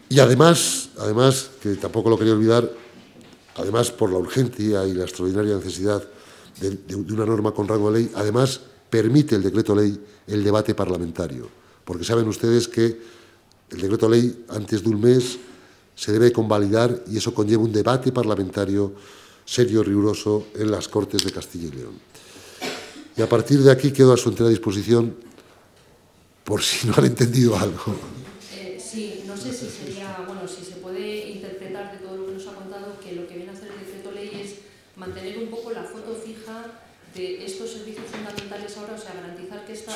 Y además, además, que tampoco lo quería olvidar, además por la urgencia y la extraordinaria necesidad de una norma con rango de ley, además permite el decreto ley el debate parlamentario porque saben ustedes que el decreto ley antes de un mes se debe convalidar y eso conlleva un debate parlamentario serio, y riguroso en las Cortes de Castilla y León. Y a partir de aquí quedo a su entera disposición por si no han entendido algo.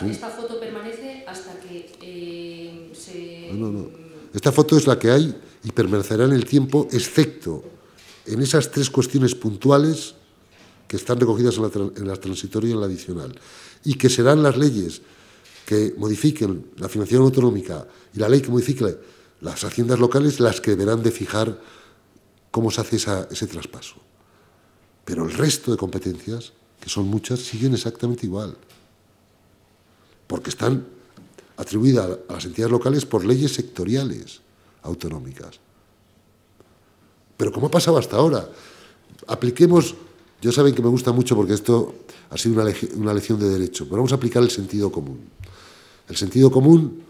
esta foto permanece hasta que eh, se... Esta foto es la que hay y permanecerá en el tiempo, excepto en esas tres cuestiones puntuales que están recogidas en la, transitoria y en la adicional, y que serán las leyes que modifiquen la financiación autonómica y la ley que modifique las haciendas locales las que deberán de fijar cómo se hace ese traspaso. Pero el resto de competencias, que son muchas, siguen exactamente igual porque están atribuidas a las entidades locales por leyes sectoriales autonómicas. Pero ¿cómo ha pasado hasta ahora, apliquemos, yo saben que me gusta mucho porque esto ha sido una, una lección de derecho, pero vamos a aplicar el sentido común. El sentido común,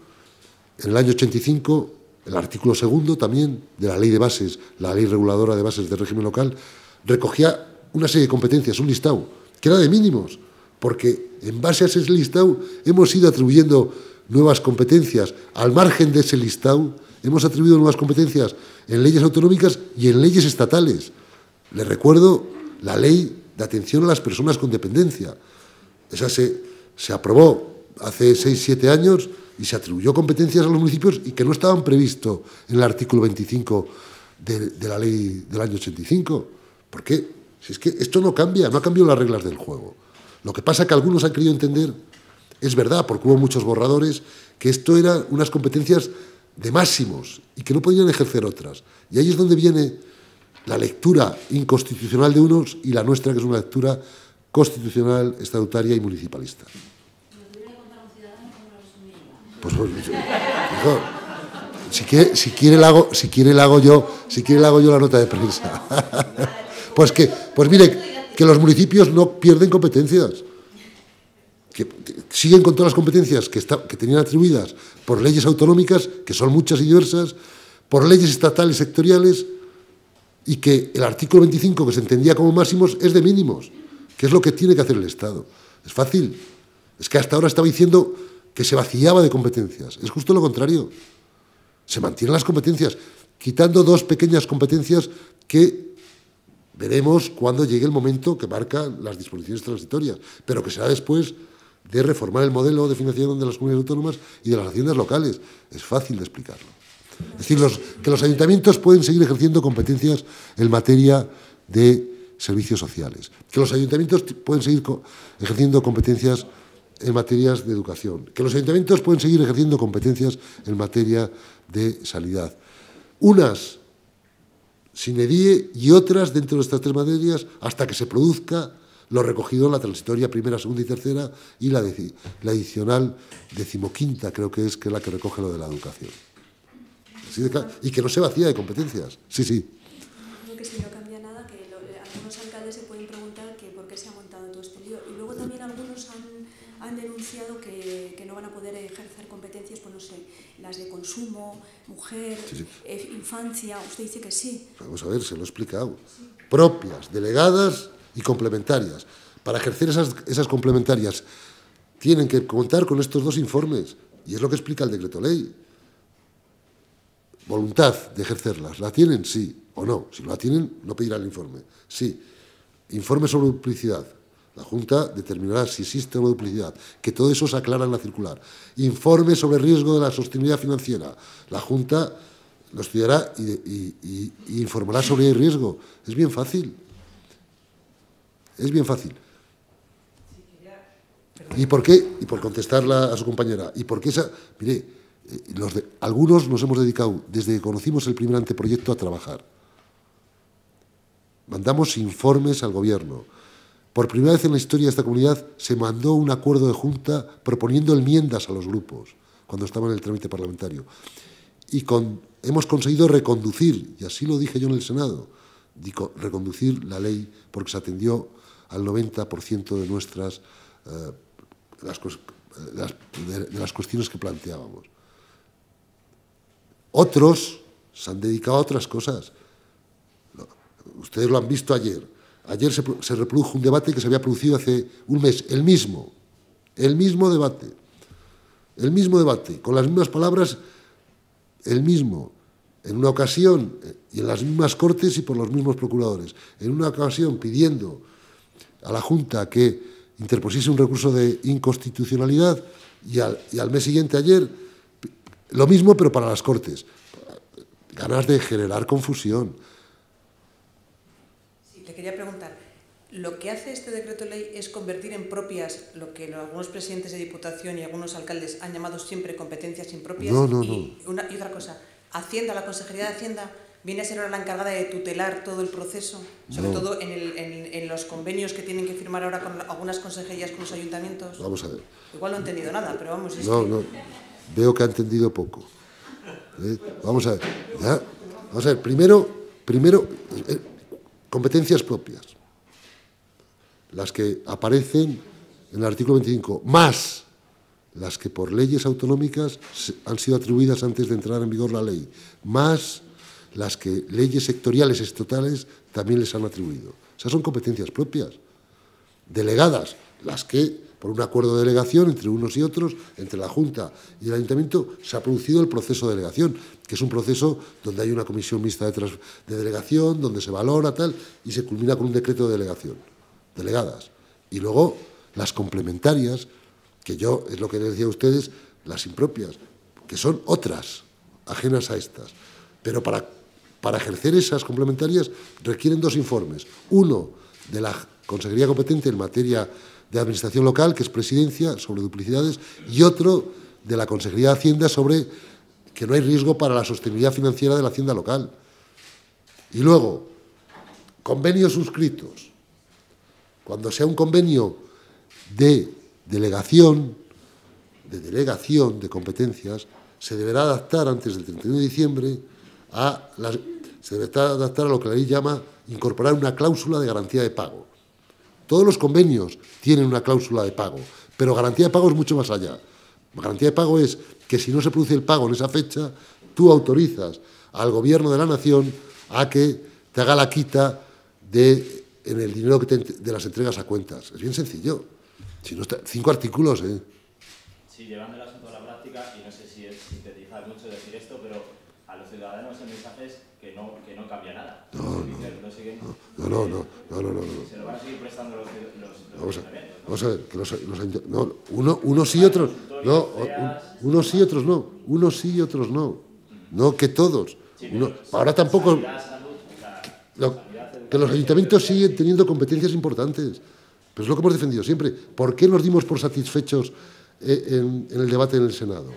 en el año 85, el artículo segundo también de la ley de bases, la ley reguladora de bases del régimen local, recogía una serie de competencias, un listado, que era de mínimos porque en base a ese listado hemos ido atribuyendo nuevas competencias. Al margen de ese listado hemos atribuido nuevas competencias en leyes autonómicas y en leyes estatales. Les recuerdo la ley de atención a las personas con dependencia. Esa se, se aprobó hace 6-7 años y se atribuyó competencias a los municipios y que no estaban previsto en el artículo 25 de, la ley del año 85. ¿Por qué? Si es que esto no cambia, no ha cambiado las reglas del juego. Lo que pasa es que algunos han querido entender, es verdad, porque hubo muchos borradores, que esto eran unas competencias de máximos y que no podían ejercer otras. Y ahí es donde viene la lectura inconstitucional de unos y la nuestra, que es una lectura constitucional, estatutaria y municipalista. Pues, pues Si quiere, si hago, si quiere la yo, si quiere la hago yo la nota de prensa. pues que, pues mire, que los municipios no pierden competencias, que siguen con todas las competencias que, tenían atribuidas por leyes autonómicas, que son muchas y diversas, por leyes estatales sectoriales, y que el artículo 25, que se entendía como máximos, es de mínimos, que es lo que tiene que hacer el Estado. Es fácil. Es que hasta ahora estaba diciendo que se vaciaba de competencias. Es justo lo contrario. Se mantienen las competencias, quitando dos pequeñas competencias que Veremos cuándo llegue el momento que marca las disposiciones transitorias, pero que será después de reformar el modelo de financiación de las comunidades autónomas y de las haciendas locales. Es fácil de explicarlo. Es decir, que los ayuntamientos pueden seguir ejerciendo competencias en materia de servicios sociales, que los ayuntamientos pueden seguir ejerciendo competencias en materias de educación, que los ayuntamientos pueden seguir ejerciendo competencias en materia de sanidad. Unas Sinedie y otras dentro de estas tres materias hasta que se produzca lo recogido en la transitoria primera, segunda y tercera y la, la adicional decimoquinta, creo que es, que es la que recoge lo de la educación. y que no se vacía de competencias. Sí, sí. mujer, eh, infancia, usted dice que sí. Vamos a ver, se lo he explicado. Propias, delegadas y complementarias. Para ejercer esas, esas complementarias tienen que contar con estos dos informes y es lo que explica el decreto ley. Voluntad de ejercerlas, ¿la tienen? Sí o no. Si no la tienen, no pedirán el informe. Sí. Informe sobre duplicidad, la Junta determinará si existe una duplicidad, que todo eso se aclara en la circular. Informe sobre riesgo de la sostenibilidad financiera. La Junta lo estudiará y, informará sobre el riesgo. Es bien fácil. Es bien fácil. ¿Y por qué? Y por contestarla a su compañera. ¿Y por qué esa.? Mire, eh, los algunos nos hemos dedicado, desde que conocimos el primer anteproyecto, a trabajar. Mandamos informes al gobierno por primera vez en la historia de esta comunidad se mandó un acuerdo de junta proponiendo enmiendas a los grupos cuando estaban en el trámite parlamentario. Y hemos conseguido reconducir, y así lo dije yo en el Senado, reconducir la ley porque se atendió al 90% de nuestras eh, eh, de las cuestiones que planteábamos. Otros se han dedicado a otras cosas. Ustedes lo han visto ayer Ayer se, reprodujo un debate que se había producido hace un mes, el mismo, el mismo debate, el mismo debate, con las mismas palabras, el mismo, en una ocasión, eh, y en las mismas cortes y por los mismos procuradores, en una ocasión pidiendo a la Junta que interpusiese un recurso de inconstitucionalidad y y al mes siguiente ayer lo mismo pero para las cortes. Ganas de generar confusión quería preguntar, ¿lo que hace este decreto ley es convertir en propias lo que algunos presidentes de diputación y algunos alcaldes han llamado siempre competencias impropias? No, no, no. y otra cosa, Hacienda, la Consejería de Hacienda, viene a ser ahora la encargada de tutelar todo el proceso, sobre todo en, los convenios que tienen que firmar ahora con algunas consejerías con los ayuntamientos. Vamos a ver. Igual no he entendido nada, pero vamos. no, no. Veo que ha entendido poco. ¿Eh? Vamos a ver. ¿Ya? Vamos a ver. Primero, primero, eh, Competencias propias, las que aparecen en el artículo 25, más las que por leyes autonómicas han sido atribuidas antes de entrar en vigor la ley, más las que leyes sectoriales estatales también les han atribuido. O Esas son competencias propias, delegadas, las que por un acuerdo de delegación entre unos y otros, entre la Junta y el Ayuntamiento, se ha producido el proceso de delegación, que es un proceso donde hay una comisión mixta de, delegación, donde se valora tal, y se culmina con un decreto de delegación, delegadas. Y luego las complementarias, que yo, es lo que les decía a ustedes, las impropias, que son otras, ajenas a estas. Pero para, para ejercer esas complementarias requieren dos informes. Uno, de la Consejería competente en materia de Administración Local, que es Presidencia, sobre duplicidades, y otro de la Consejería de Hacienda sobre que no hay riesgo para la sostenibilidad financiera de la Hacienda local. Y luego, convenios suscritos. Cuando sea un convenio de delegación, de delegación de competencias, se deberá adaptar antes del 31 de diciembre a se deberá adaptar a lo que la ley llama incorporar una cláusula de garantía de pago. Todos los convenios tienen una cláusula de pago, pero garantía de pago es mucho más allá. Garantía de pago es que si no se produce el pago en esa fecha, tú autorizas al gobierno de la nación a que te haga la quita de, en el dinero de las entregas a cuentas. Es bien sencillo. cinco artículos, ¿eh? Sí, llevando el asunto a la práctica, y no sé si es sintetizar mucho decir esto, pero a los ciudadanos el mensaje es que no cambia nada. No, no, no, no, no, no, no, Se lo a seguir prestando los, vamos a, ver, que no, uno, unos sí y otros, no, unos sí y otros no, unos sí y otros no, no que todos. ahora tampoco... que los ayuntamientos siguen teniendo competencias importantes, pero es lo que hemos defendido siempre. ¿Por qué nos dimos por satisfechos eh, en el debate en el Senado?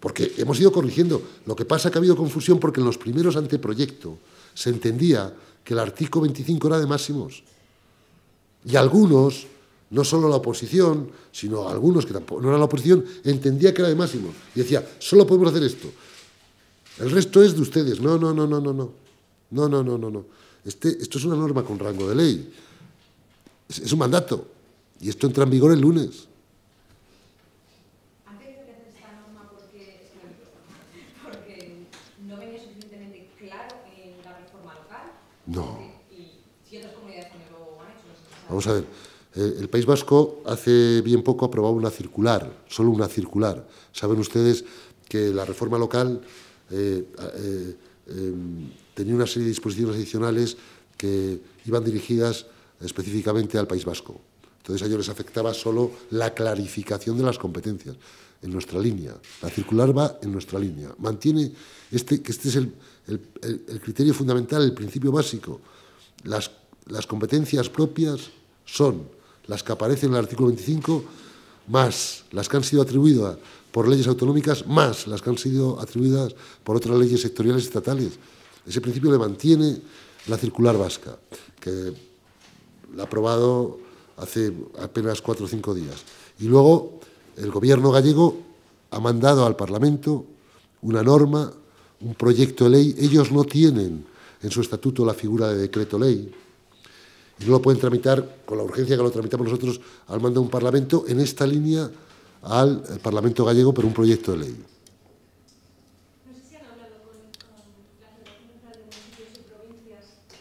Porque hemos ido corrigiendo. Lo que pasa es que ha habido confusión porque en los primeros anteproyectos se entendía que el artículo 25 era de máximos. Y algunos, no solo la oposición, sino algunos que tampoco no eran la oposición, entendía que era de máximos. Y decía, solo podemos hacer esto. El resto es de ustedes. No, no, no, no, no, no. No, no, no, no, no. Este, esto es una norma con rango de ley. es un mandato. Y esto entra en vigor el lunes. No. Vamos a ver. Eh, el País Vasco hace bien poco aprobaba una circular, solo una circular. Saben ustedes que la reforma local eh, eh, tenía una serie de disposiciones adicionales que iban dirigidas específicamente al País Vasco. Entonces a ellos les afectaba solo la clarificación de las competencias en nuestra línea. La circular va en nuestra línea. Mantiene este, que este es el, el, criterio fundamental, el principio básico, las, las competencias propias son las que aparecen en el artículo 25 más las que han sido atribuidas por leyes autonómicas, más las que han sido atribuidas por otras leyes sectoriales estatales. Ese principio le mantiene la circular vasca, que la ha aprobado hace apenas cuatro o cinco días. Y luego el gobierno gallego ha mandado al Parlamento una norma un proyecto de ley, ellos no tienen en su estatuto la figura de decreto ley y no lo pueden tramitar con la urgencia que lo tramitamos nosotros al mando de un Parlamento, en esta línea al eh, Parlamento gallego, pero un proyecto de ley. No sé si han hablado con de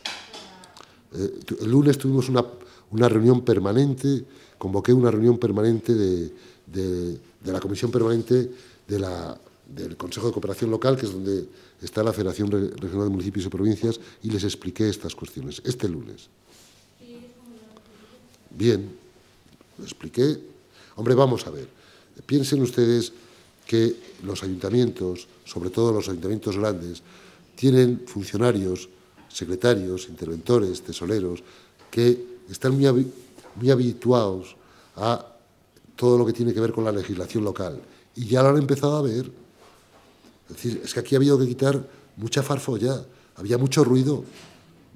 provincias. Eh, el lunes tuvimos una, reunión permanente, convoqué una reunión permanente de la Comisión Permanente de la del Consejo de Cooperación Local, que es donde está la Federación Regional de Municipios y Provincias, y les expliqué estas cuestiones este lunes. Bien, lo expliqué. Hombre, vamos a ver. Piensen ustedes que los ayuntamientos, sobre todo los ayuntamientos grandes, tienen funcionarios, secretarios, interventores, tesoreros, que están muy, muy habituados a todo lo que tiene que ver con la legislación local. Y ya lo han empezado a ver. Es decir, es que aquí ha habido que quitar mucha farfolla, había mucho ruido,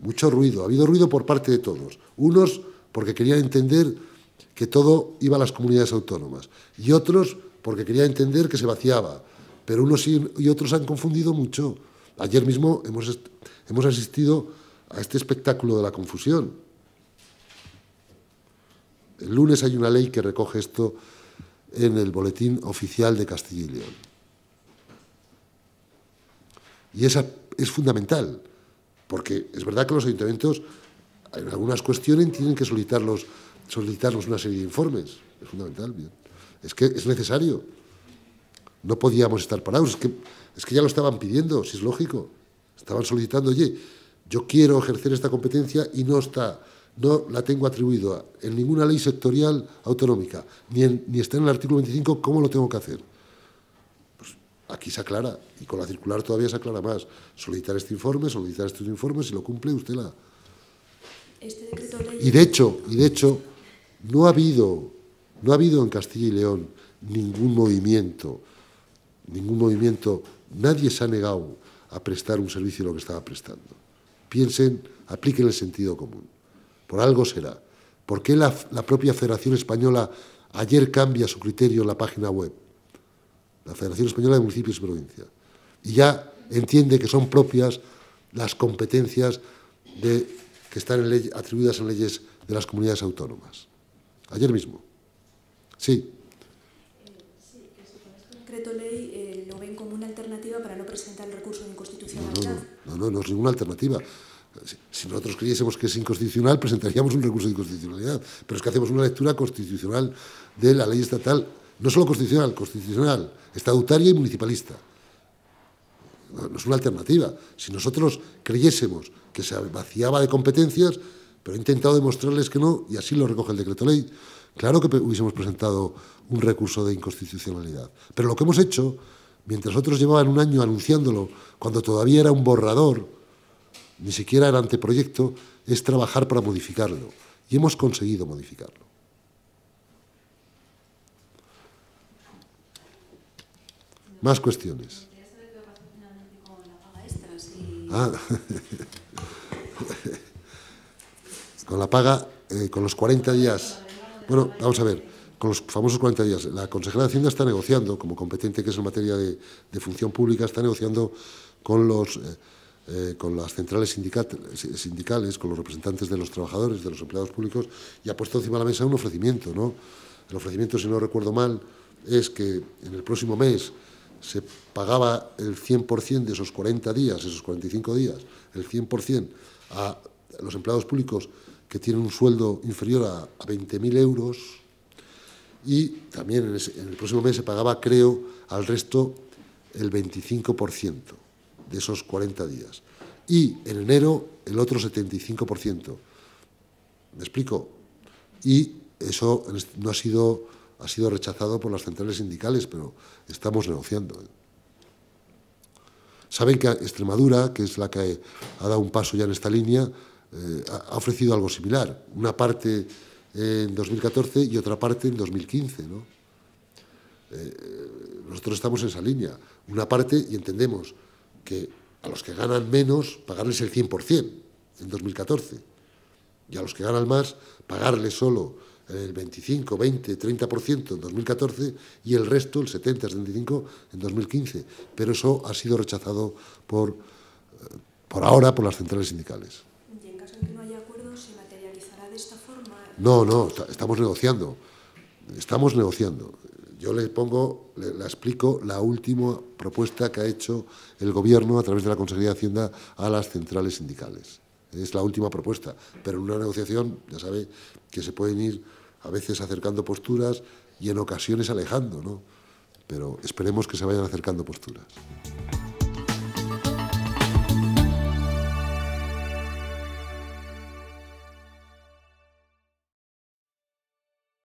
mucho ruido, ha habido ruido por parte de todos. Unos porque querían entender que todo iba a las comunidades autónomas y otros porque querían entender que se vaciaba, pero unos y otros han confundido mucho. Ayer mismo hemos, hemos asistido a este espectáculo de la confusión. El lunes hay una ley que recoge esto en el boletín oficial de Castilla y León. Y esa es fundamental, porque es verdad que los ayuntamientos en algunas cuestiones tienen que solicitarlos, solicitarnos una serie de informes. Es fundamental, bien. Es que es necesario. No podíamos estar parados, es que, es que ya lo estaban pidiendo, si es lógico. Estaban solicitando, oye, yo quiero ejercer esta competencia y no está, no la tengo atribuida en ninguna ley sectorial autonómica, ni, ni está en el artículo 25 cómo lo tengo que hacer. Aquí se aclara, y con la circular todavía se aclara más. Solicitar este informe, solicitar estos informes, si lo cumple, usted la... Este y de hecho, y de hecho, no ha habido, no ha habido en Castilla y León ningún movimiento, ningún movimiento, nadie se ha negado a prestar un servicio de lo que estaba prestando. Piensen, apliquen el sentido común. Por algo será. ¿Por qué la propia Federación Española ayer cambia su criterio en la página web? la Federación Española de Municipios y Provincias. Y ya entiende que son propias las competencias que están atribuidas en leyes de las comunidades autónomas. Ayer mismo. Sí. ley eh, lo ven como una alternativa para no presentar el recurso de inconstitucionalidad. No, no, no, es ninguna alternativa. Si, si nosotros creyésemos que es inconstitucional, presentaríamos un recurso de inconstitucionalidad. Pero es que hacemos una lectura constitucional de la ley estatal, no solo constitucional, constitucional estatutaria y municipalista. No, es una alternativa. Si nosotros creyésemos que se vaciaba de competencias, pero he intentado demostrarles que no, y así lo recoge el decreto ley, claro que hubiésemos presentado un recurso de inconstitucionalidad. Pero lo que hemos hecho, mientras otros llevaban un año anunciándolo, cuando todavía era un borrador, ni siquiera era anteproyecto, es trabajar para modificarlo. Y hemos conseguido modificarlo. Más cuestiones. Ah. con la paga, eh, con los 40 días. Bueno, vamos a ver, con los famosos 40 días. La consejera de Hacienda está negociando, como competente que es en materia de, función pública, está negociando con los... Eh, eh, con las centrales sindicales, con los representantes de los trabajadores, de los empleados públicos, y ha puesto encima de la mesa un ofrecimiento. ¿no? El ofrecimiento, si no recuerdo mal, es que en el próximo mes se pagaba el 100% de esos 40 días, esos 45 días, el 100% a los empleados públicos que tienen un sueldo inferior a, 20.000 euros y también en, en, el próximo mes se pagaba, creo, al resto el 25% de esos 40 días y en enero el otro 75%. ¿Me explico? Y eso no ha sido ha sido rechazado por las centrales sindicales, pero estamos negociando. ¿eh? Saben que Extremadura, que es la que ha dado un paso ya en esta línea, eh, ha ofrecido algo similar, una parte en 2014 y otra parte en 2015. Eh, nosotros estamos en esa línea, una parte y entendemos que a los que ganan menos pagarles el 100% en 2014 y a los que ganan más pagarles solo el 25, 20, 30% en 2014 y el resto, el 70, 75, en 2015. Pero eso ha sido rechazado por, eh, por ahora por las centrales sindicales. ¿Y en caso de que no haya acuerdo, se materializará de esta forma? No, no, estamos negociando. Estamos negociando. Yo le pongo, le, le, explico la última propuesta que ha hecho el Gobierno a través de la Consejería de Hacienda a las centrales sindicales. Es la última propuesta, pero en una negociación, ya sabe, que se pueden ir a veces acercando posturas y en ocasiones alejando, ¿no? Pero esperemos que se vayan acercando posturas.